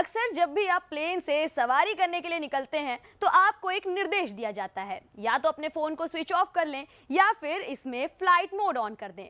अक्सर जब भी आप प्लेन से सवारी करने के लिए निकलते हैं तो आपको एक निर्देश दिया जाता है या तो अपने फ़ोन को स्विच ऑफ कर लें या फिर इसमें फ्लाइट मोड ऑन कर दें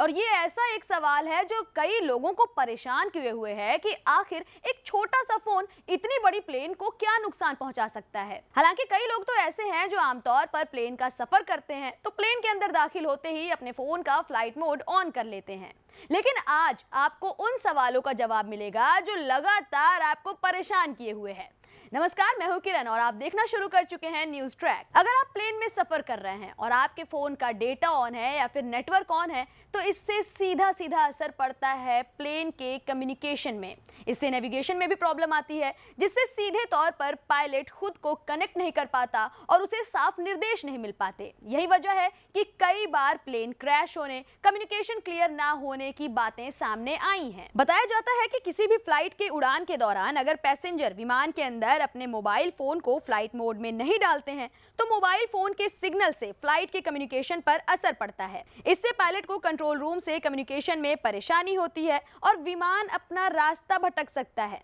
और ये ऐसा एक सवाल है जो कई लोगों को परेशान किए हुए है कि आखिर एक छोटा सा फोन इतनी बड़ी प्लेन को क्या नुकसान पहुंचा सकता है हालांकि कई लोग तो ऐसे हैं जो आमतौर पर प्लेन का सफर करते हैं तो प्लेन के अंदर दाखिल होते ही अपने फोन का फ्लाइट मोड ऑन कर लेते हैं लेकिन आज आपको उन सवालों का जवाब मिलेगा जो लगातार आपको परेशान किए हुए हैं नमस्कार मैं हूं किरण और आप देखना शुरू कर चुके हैं न्यूज ट्रैक अगर आप प्लेन में सफर कर रहे हैं और आपके फोन का डेटा ऑन है या फिर नेटवर्क ऑन है तो इससे सीधा सीधा असर पड़ता है प्लेन के कम्युनिकेशन में इससे नेविगेशन में भी प्रॉब्लम आती है जिससे सीधे तौर पर पायलट खुद को कनेक्ट नहीं कर पाता और उसे साफ निर्देश नहीं मिल पाते यही वजह है कि कई बार प्लेन क्रैश होने कम्युनिकेशन क्लियर ना होने की बातें सामने आई हैं बताया जाता है कि किसी भी फ्लाइट के उड़ान के दौरान अगर पैसेंजर विमान के अंदर अपने मोबाइल फ़ोन को फ्लाइट मोड में नहीं डालते हैं तो मोबाइल फ़ोन के सिग्नल से फ्लाइट के कम्युनिकेशन पर असर पड़ता है इससे पायलट को कंट्रोल रूम से कम्युनिकेशन में परेशानी होती है और विमान अपना रास्ता भटक सकता है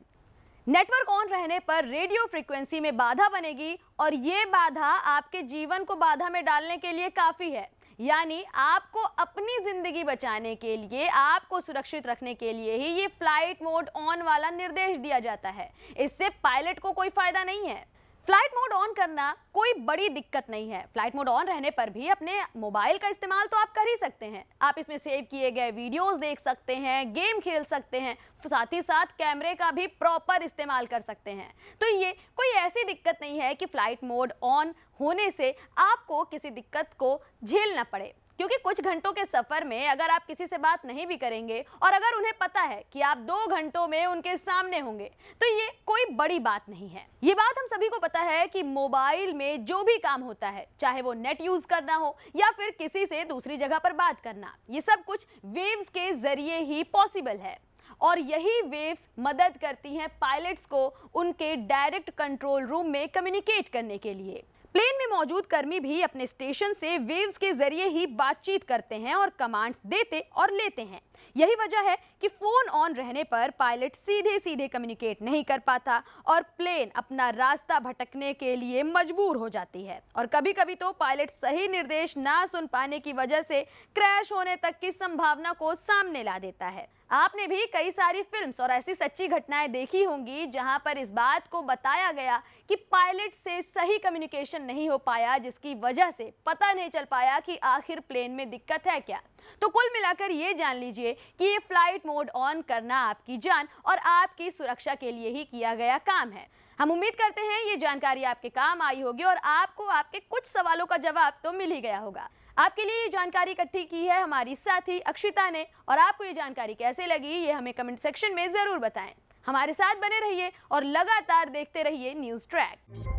नेटवर्क ऑन रहने पर रेडियो फ्रिक्वेंसी में बाधा बनेगी और ये बाधा आपके जीवन को बाधा में डालने के लिए काफ़ी है यानी आपको अपनी ज़िंदगी बचाने के लिए आपको सुरक्षित रखने के लिए ही ये फ्लाइट मोड ऑन वाला निर्देश दिया जाता है इससे पायलट को कोई फ़ायदा नहीं है फ्लाइट मोड ऑन करना कोई बड़ी दिक्कत नहीं है फ्लाइट मोड ऑन रहने पर भी अपने मोबाइल का इस्तेमाल तो आप कर ही सकते हैं आप इसमें सेव किए गए वीडियोस देख सकते हैं गेम खेल सकते हैं साथ ही साथ कैमरे का भी प्रॉपर इस्तेमाल कर सकते हैं तो ये कोई ऐसी दिक्कत नहीं है कि फ्लाइट मोड ऑन होने से आपको किसी दिक्कत को झेलना पड़े क्योंकि कुछ घंटों के सफर में अगर आप किसी से बात नहीं भी करेंगे और अगर उन्हें पता है कि आप दो घंटों में उनके सामने होंगे तो ये कोई बड़ी बात नहीं है ये बात हम सभी को पता है कि मोबाइल में जो भी काम होता है चाहे वो नेट यूज करना हो या फिर किसी से दूसरी जगह पर बात करना ये सब कुछ वेव्स के जरिए ही पॉसिबल है और यही वेव्स मदद करती हैं पायलट्स को उनके डायरेक्ट कंट्रोल रूम में कम्युनिकेट करने के लिए प्लेन में मौजूद कर्मी भी अपने स्टेशन से वेव्स के जरिए ही बातचीत करते हैं और कमांड्स देते और लेते हैं यही वजह है कि फोन ऑन रहने पर पायलट सीधे सीधे कम्युनिकेट नहीं कर पाता और प्लेन अपना रास्ता भटकने के लिए मजबूर हो जाती है और कभी कभी तो पायलट सही निर्देश ना सुन पाने की वजह से क्रैश होने तक की संभावना को सामने ला देता है आपने भी कई सारी फिल्म्स और ऐसी सच्ची घटनाएं देखी होंगी जहां पर इस बात को बताया गया कि पायलट से सही कम्युनिकेशन नहीं हो पाया जिसकी वजह से पता नहीं चल पाया कि आखिर प्लेन में दिक्कत है क्या तो कुल मिलाकर ये जान लीजिए कि ये फ्लाइट मोड ऑन करना आपकी जान और आपकी सुरक्षा के लिए ही किया गया काम है हम उम्मीद करते हैं ये जानकारी आपके काम आई होगी और आपको आपके कुछ सवालों का जवाब तो मिल ही गया होगा आपके लिए ये जानकारी इकट्ठी की है हमारी साथी अक्षिता ने और आपको ये जानकारी कैसे लगी ये हमें कमेंट सेक्शन में ज़रूर बताएं हमारे साथ बने रहिए और लगातार देखते रहिए न्यूज़ ट्रैक